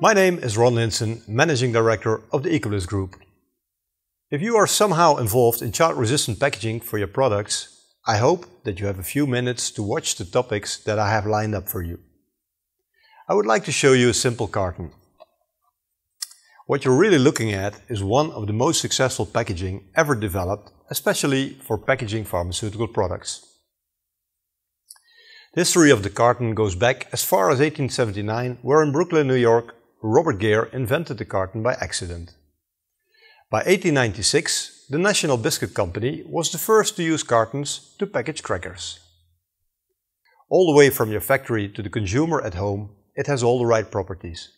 My name is Ron Linson, Managing Director of the Ecolus Group. If you are somehow involved in child-resistant packaging for your products, I hope that you have a few minutes to watch the topics that I have lined up for you. I would like to show you a simple carton. What you're really looking at is one of the most successful packaging ever developed, especially for packaging pharmaceutical products. The history of the carton goes back as far as 1879, where in Brooklyn, New York, Robert Gere invented the carton by accident. By 1896, the National Biscuit Company was the first to use cartons to package crackers. All the way from your factory to the consumer at home, it has all the right properties.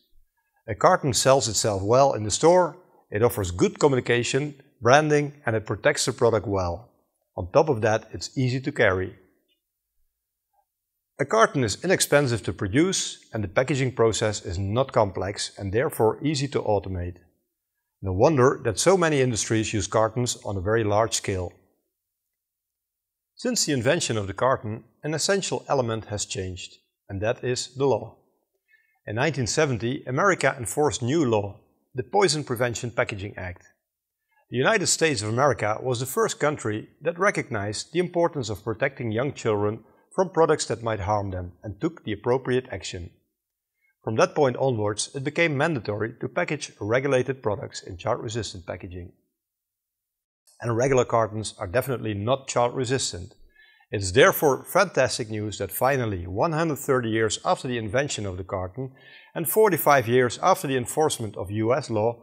A carton sells itself well in the store, it offers good communication, branding, and it protects the product well. On top of that, it's easy to carry. A carton is inexpensive to produce and the packaging process is not complex and therefore easy to automate. No wonder that so many industries use cartons on a very large scale. Since the invention of the carton, an essential element has changed, and that is the law. In 1970, America enforced new law, the Poison Prevention Packaging Act. The United States of America was the first country that recognized the importance of protecting young children from products that might harm them and took the appropriate action. From that point onwards, it became mandatory to package regulated products in child-resistant packaging. And regular cartons are definitely not child-resistant, it's therefore fantastic news that finally, 130 years after the invention of the carton and 45 years after the enforcement of US law,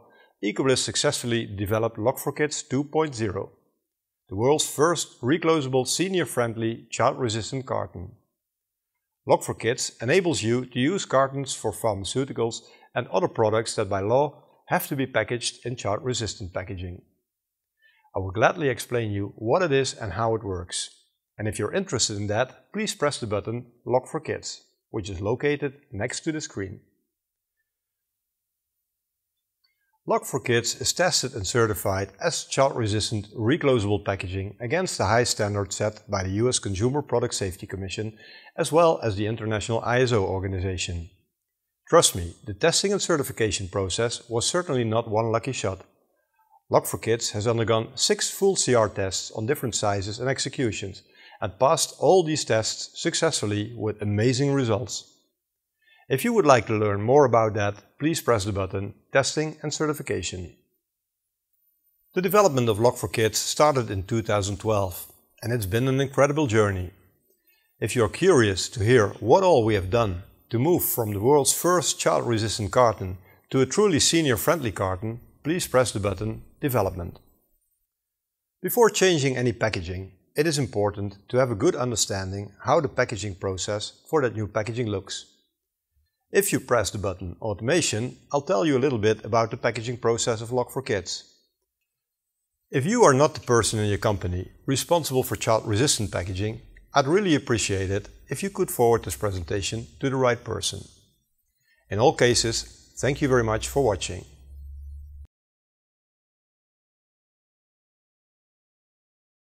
EcoBliss successfully developed Lock4Kids 2.0, the world's first reclosable senior-friendly child-resistant carton. Lock4Kids enables you to use cartons for pharmaceuticals and other products that by law have to be packaged in child-resistant packaging. I will gladly explain you what it is and how it works. And if you're interested in that, please press the button Lock for Kids, which is located next to the screen. Lock for Kids is tested and certified as child-resistant reclosable packaging against the high standards set by the US Consumer Product Safety Commission as well as the International ISO organization. Trust me, the testing and certification process was certainly not one lucky shot. Lock for kids has undergone six full CR tests on different sizes and executions and passed all these tests successfully with amazing results. If you would like to learn more about that, please press the button Testing and Certification. The development of Log4Kids started in 2012 and it's been an incredible journey. If you're curious to hear what all we have done to move from the world's first child-resistant carton to a truly senior-friendly carton, please press the button Development. Before changing any packaging, it is important to have a good understanding how the packaging process for that new packaging looks. If you press the button Automation, I'll tell you a little bit about the packaging process of Log4Kids. If you are not the person in your company responsible for child-resistant packaging, I'd really appreciate it if you could forward this presentation to the right person. In all cases, thank you very much for watching.